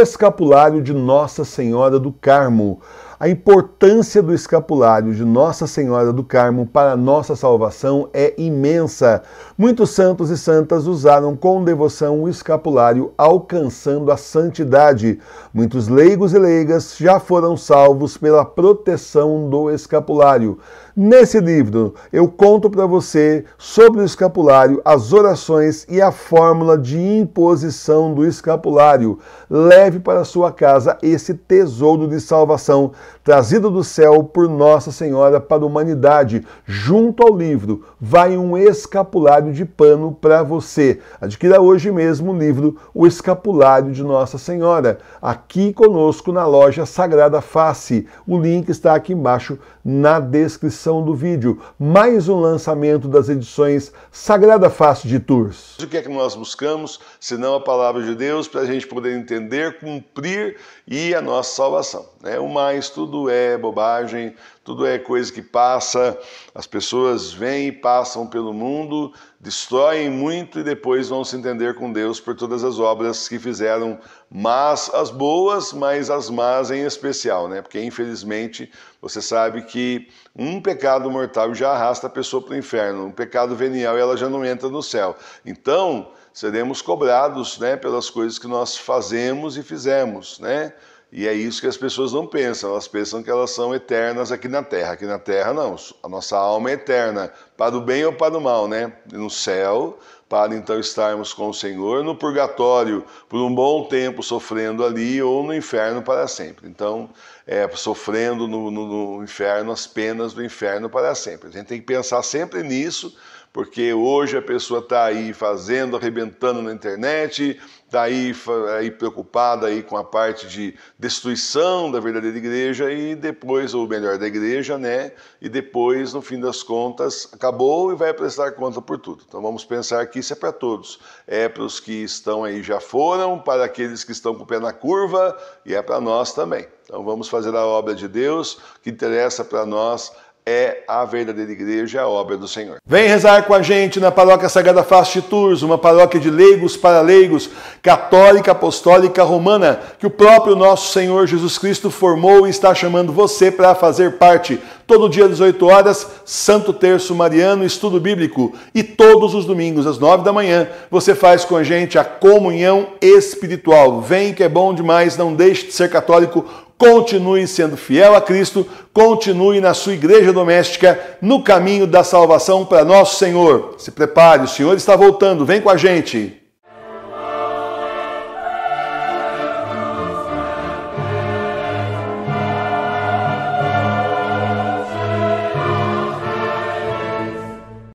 escapulário de Nossa Senhora do Carmo. A importância do escapulário de Nossa Senhora do Carmo para nossa salvação é imensa. Muitos santos e santas usaram com devoção o escapulário, alcançando a santidade. Muitos leigos e leigas já foram salvos pela proteção do escapulário. Nesse livro, eu conto para você sobre o escapulário, as orações e a fórmula de imposição do escapulário. Leve para sua casa esse tesouro de salvação trazida do céu por Nossa Senhora para a humanidade. Junto ao livro vai um escapulário de pano para você. Adquira hoje mesmo o livro O Escapulário de Nossa Senhora, aqui conosco na loja Sagrada Face. O link está aqui embaixo na descrição do vídeo. Mais um lançamento das edições Sagrada Face de Tours. O que é que nós buscamos, senão a palavra de Deus, para a gente poder entender, cumprir e a nossa salvação? É o mais tudo é bobagem, tudo é coisa que passa, as pessoas vêm e passam pelo mundo, destroem muito e depois vão se entender com Deus por todas as obras que fizeram, mas as boas, mas as más em especial, né? Porque infelizmente você sabe que um pecado mortal já arrasta a pessoa para o inferno, um pecado venial ela já não entra no céu. Então, seremos cobrados, né, pelas coisas que nós fazemos e fizemos, né? E é isso que as pessoas não pensam, elas pensam que elas são eternas aqui na Terra. Aqui na Terra, não, a nossa alma é eterna, para o bem ou para o mal, né? No céu, para então estarmos com o Senhor, no purgatório, por um bom tempo sofrendo ali, ou no inferno para sempre. Então, é, sofrendo no, no, no inferno, as penas do inferno para sempre. A gente tem que pensar sempre nisso porque hoje a pessoa está aí fazendo, arrebentando na internet, está aí, aí, preocupada aí com a parte de destruição da verdadeira igreja e depois, ou melhor, da igreja, né? E depois, no fim das contas, acabou e vai prestar conta por tudo. Então vamos pensar que isso é para todos. É para os que estão aí já foram, para aqueles que estão com o pé na curva e é para nós também. Então vamos fazer a obra de Deus que interessa para nós é a verdadeira igreja, é a obra do Senhor. Vem rezar com a gente na Paróquia Sagrada Face Tours, uma paróquia de leigos para leigos, católica, apostólica, romana, que o próprio nosso Senhor Jesus Cristo formou e está chamando você para fazer parte todo dia às 18 horas, Santo Terço Mariano, estudo bíblico. E todos os domingos às 9 da manhã, você faz com a gente a comunhão espiritual. Vem que é bom demais, não deixe de ser católico. Continue sendo fiel a Cristo, continue na sua igreja doméstica, no caminho da salvação para nosso Senhor. Se prepare, o Senhor está voltando, vem com a gente.